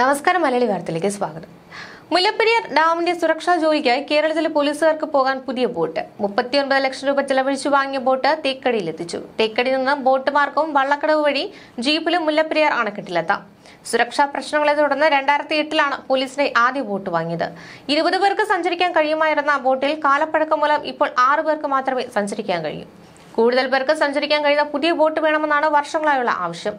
നമസ്കാരം മലയാളി വാർത്തയിലേക്ക് സ്വാഗതം മുല്ലപ്പെരിയാർ ഡാമിന്റെ സുരക്ഷാ ജോലിക്കായി കേരളത്തിലെ പോലീസുകാർക്ക് പോകാൻ പുതിയ ബോട്ട് മുപ്പത്തിയൊൻപത് ലക്ഷം രൂപ ചെലവഴിച്ചു വാങ്ങിയ ബോട്ട് തേക്കടിയിലെത്തിച്ചു തേക്കടിയിൽ നിന്ന് ബോട്ട് മാർഗവും വള്ളക്കടവ് വഴി ജീപ്പിലും മുല്ലപ്പെരിയാർ അണക്കെട്ടിലെത്താം സുരക്ഷാ പ്രശ്നങ്ങളെ തുടർന്ന് രണ്ടായിരത്തി എട്ടിലാണ് പോലീസിന്റെ ആദ്യ ബോട്ട് വാങ്ങിയത് ഇരുപത് പേർക്ക് സഞ്ചരിക്കാൻ കഴിയുമായിരുന്ന ബോട്ടിൽ കാലപ്പഴക്കം മൂലം ഇപ്പോൾ ആറു പേർക്ക് മാത്രമേ സഞ്ചരിക്കാൻ കഴിയൂ കൂടുതൽ പേർക്ക് സഞ്ചരിക്കാൻ കഴിയുന്ന പുതിയ ബോട്ട് വേണമെന്നാണ് വർഷങ്ങളായുള്ള ആവശ്യം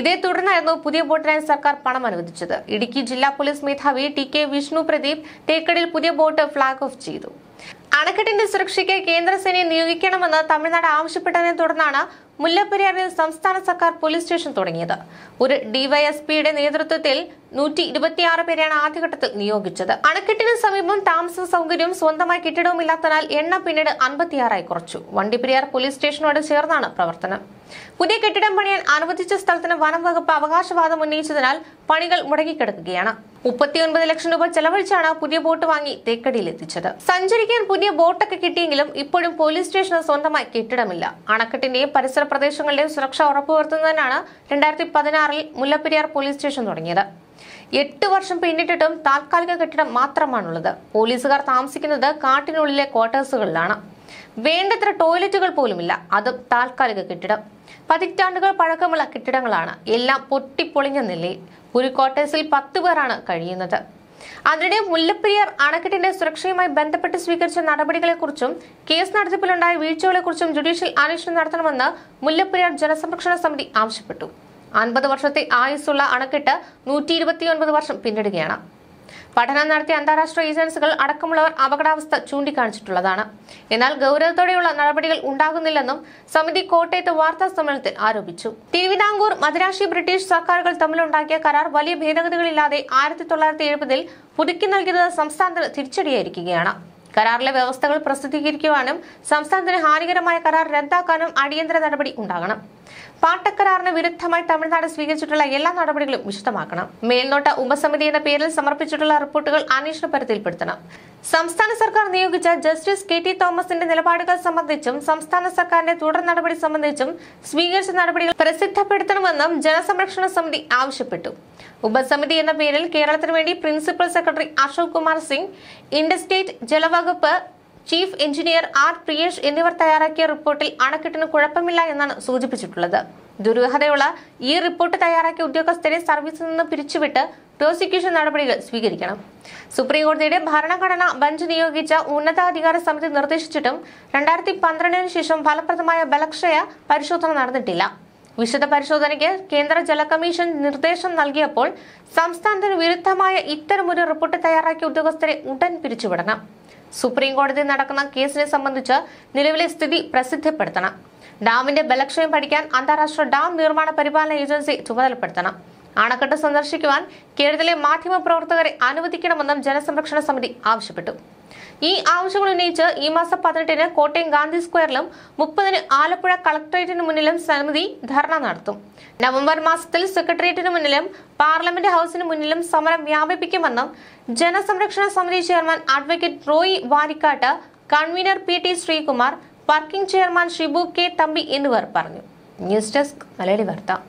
ഇതേ തുടർന്നായിരുന്നു പുതിയ ബോട്ടിനായി സർക്കാർ പണം അനുവദിച്ചത് ഇടുക്കി ജില്ലാ പോലീസ് മേധാവി ടി കെ വിഷ്ണു പ്രദീപ് തേക്കടിൽ പുതിയ ബോട്ട് ഫ്ളാഗ് ഓഫ് ചെയ്തു അണക്കെട്ടിന്റെ സുരക്ഷയ്ക്ക് കേന്ദ്രസേനയെ നിയോഗിക്കണമെന്ന് തമിഴ്നാട് ആവശ്യപ്പെട്ടതിനെ തുടർന്നാണ് മുല്ലപ്പെരിയാറിൽ സംസ്ഥാന സർക്കാർ പോലീസ് സ്റ്റേഷൻ തുടങ്ങിയത് ഒരു ഡിവൈഎസ്പിയുടെ നേതൃത്വത്തിൽ നൂറ്റി ഇരുപത്തിയാറ് പേരെയാണ് ആദ്യഘട്ടത്തിൽ നിയോഗിച്ചത് അണക്കെട്ടിന് സമീപം താമസ സൗകര്യവും സ്വന്തമായി കെട്ടിടവും ഇല്ലാത്തതിനാൽ എണ്ണം പിന്നീട് അൻപത്തിയാറായി കുറച്ചു വണ്ടിപ്പെരിയാർ പോലീസ് സ്റ്റേഷനോട് ചേർന്നാണ് പ്രവർത്തനം പുതിയ കെട്ടിടം പണിയാൻ അനുവദിച്ച സ്ഥലത്തിന് വനം വകുപ്പ് അവകാശവാദം ഉന്നയിച്ചതിനാൽ പണികൾ മുടങ്ങിക്കിടക്കുകയാണ് മുപ്പത്തിയൊൻപത് ലക്ഷം രൂപ ചെലവഴിച്ചാണ് പുതിയ ബോട്ട് വാങ്ങി തേക്കടിയിൽ എത്തിച്ചത് സഞ്ചരിക്കാൻ പുതിയ ബോട്ടൊക്കെ കിട്ടിയെങ്കിലും ഇപ്പോഴും പോലീസ് സ്റ്റേഷന് സ്വന്തമായി കെട്ടിടമില്ല അണക്കെട്ടിന്റെയും പരിസര പ്രദേശങ്ങളുടെയും സുരക്ഷ ഉറപ്പുവരുത്തുന്നതിനാണ് രണ്ടായിരത്തി പതിനാറിൽ മുല്ലപ്പെരിയാർ പോലീസ് സ്റ്റേഷൻ തുടങ്ങിയത് എട്ട് വർഷം പിന്നിട്ടിട്ടും താൽക്കാലിക കെട്ടിടം മാത്രമാണുള്ളത് പോലീസുകാർ താമസിക്കുന്നത് കാട്ടിനുള്ളിലെ ക്വാർട്ടേഴ്സുകളിലാണ് വേണ്ടത്ര ടോയ്ലറ്റുകൾ പോലുമില്ല അതും താൽക്കാലിക കെട്ടിടം പതിറ്റാണ്ടുകൾ പഴക്കമുള്ള കെട്ടിടങ്ങളാണ് എല്ലാം പൊട്ടിപ്പൊളിഞ്ഞ നിലയിൽ ഒരു ക്വാർട്ടേഴ്സിൽ പത്ത് പേരാണ് കഴിയുന്നത് അതിനിടെ മുല്ലപ്പെരിയാർ അണക്കെട്ടിന്റെ സുരക്ഷയുമായി ബന്ധപ്പെട്ട് സ്വീകരിച്ച നടപടികളെക്കുറിച്ചും കേസ് നടത്തിപ്പിലുണ്ടായ വീഴ്ചകളെക്കുറിച്ചും ജുഡീഷ്യൽ അന്വേഷണം നടത്തണമെന്ന് മുല്ലപ്പെരിയാർ ജലസംരക്ഷണ സമിതി ആവശ്യപ്പെട്ടു അൻപത് വർഷത്തെ ആയുസ്സുള്ള അണക്കെട്ട് നൂറ്റി വർഷം പിന്നിടുകയാണ് പഠനം നടത്തിയ അന്താരാഷ്ട്ര ഏജൻസികൾ അടക്കമുള്ളവർ അപകടാവസ്ഥ ചൂണ്ടിക്കാണിച്ചിട്ടുള്ളതാണ് എന്നാൽ ഗൗരവത്തോടെയുള്ള നടപടികൾ ഉണ്ടാകുന്നില്ലെന്നും സമിതി കോട്ടയത്ത് വാർത്താ സമ്മേളനത്തിൽ ആരോപിച്ചു തിരുവിതാംകൂർ മദ്രാശി ബ്രിട്ടീഷ് സർക്കാരുകൾ തമ്മിലുണ്ടാക്കിയ കരാർ വലിയ ഭേദഗതികളില്ലാതെ ആയിരത്തി തൊള്ളായിരത്തി എഴുപതിൽ പുതുക്കി നൽകിയത് സംസ്ഥാനത്തിന് തിരിച്ചടിയായിരിക്കുകയാണ് കരാറിലെ വ്യവസ്ഥകൾ പ്രസിദ്ധീകരിക്കുവാനും സംസ്ഥാനത്തിന് ഹാനികരമായ കരാർ റദ്ദാക്കാനും അടിയന്തര നടപടി ഉണ്ടാകണം പാട്ടക്കരാറിന് വിരുദ്ധമായി തമിഴ്നാട് സ്വീകരിച്ചിട്ടുള്ള എല്ലാ നടപടികളും വിശദമാക്കണം മേൽനോട്ട ഉപസമിതി എന്ന പേരിൽ സമർപ്പിച്ചിട്ടുള്ള റിപ്പോർട്ടുകൾ അന്വേഷണ പരിധിയിൽപ്പെടുത്തണം സംസ്ഥാന സർക്കാർ നിയോഗിച്ച ജസ്റ്റിസ് കെ ടി തോമസിന്റെ നിലപാടുകൾ സംബന്ധിച്ചും സംസ്ഥാന സർക്കാരിന്റെ തുടർ നടപടി സംബന്ധിച്ചും സ്വീകരിച്ച നടപടികൾ പ്രസിദ്ധപ്പെടുത്തണമെന്നും ജനസംരക്ഷണ സമിതി ആവശ്യപ്പെട്ടു ഉപസമിതി എന്ന പേരിൽ കേരളത്തിനു വേണ്ടി principal secretary Ashok Kumar Singh interstate ജലവകുപ്പ് ചീഫ് എഞ്ചിനീയർ ആർ പ്രിയേഷ് എന്നിവർ തയ്യാറാക്കിയ റിപ്പോർട്ടിൽ അണക്കെട്ടിന് കുഴപ്പമില്ല എന്നാണ് സൂചിപ്പിച്ചിട്ടുള്ളത് ദുരൂഹതയുള്ള ഈ റിപ്പോർട്ട് തയ്യാറാക്കിയ ഉദ്യോഗസ്ഥരെ സർവീസിൽ നിന്ന് പിരിച്ചുവിട്ട് പ്രോസിക്യൂഷൻ നടപടികൾ സ്വീകരിക്കണം സുപ്രീം കോടതിയുടെ ഭരണഘടനാ ബെഞ്ച് നിയോഗിച്ച ഉന്നതാധികാര സമിതി നിർദ്ദേശിച്ചിട്ടും രണ്ടായിരത്തി പന്ത്രണ്ടിന് ശേഷം ഫലപ്രദമായ ബലക്ഷയ പരിശോധന നടന്നിട്ടില്ല വിശദ പരിശോധനയ്ക്ക് കേന്ദ്ര ജല കമ്മീഷൻ നിർദ്ദേശം നൽകിയപ്പോൾ സംസ്ഥാനത്തിന് വിരുദ്ധമായ ഇത്തരമൊരു റിപ്പോർട്ട് തയ്യാറാക്കിയ ഉദ്യോഗസ്ഥരെ ഉടൻ പിരിച്ചുവിടണം സുപ്രീം കോടതി നടക്കുന്ന കേസിനെ സംബന്ധിച്ച് നിലവിലെ സ്ഥിതി പ്രസിദ്ധപ്പെടുത്തണം ഡാമിന്റെ ബലക്ഷയം പഠിക്കാൻ അന്താരാഷ്ട്ര ഡാം നിർമ്മാണ പരിപാലന ഏജൻസി ചുമതലപ്പെടുത്തണം അണക്കെട്ട് സന്ദർശിക്കുവാൻ കേരളത്തിലെ മാധ്യമപ്രവർത്തകരെ അനുവദിക്കണമെന്നും ജനസംരക്ഷണ സമിതി ആവശ്യപ്പെട്ടു ഈ ആവശ്യങ്ങൾ ഉന്നയിച്ച് ഈ മാസം പതിനെട്ടിന് കോട്ടയം ഗാന്ധി സ്ക്വയറിലും മുപ്പതിന് ആലപ്പുഴ കളക്ടറേറ്റിന് മുന്നിലും സമിതി ധർണ നടത്തും നവംബർ മാസത്തിൽ സെക്രട്ടേറിയറ്റിന് മുന്നിലും പാർലമെന്റ് ഹൌസിന് മുന്നിലും സമരം വ്യാപിപ്പിക്കുമെന്നും ജനസംരക്ഷണ സമിതി chairman advocate Roy Varikkattu convener P T Sreekumar working chairman Shibu K Thampi എന്നിവർ പറഞ്ഞു ന്യൂസ് ഡെസ്ക് മലയാളി വാർത്ത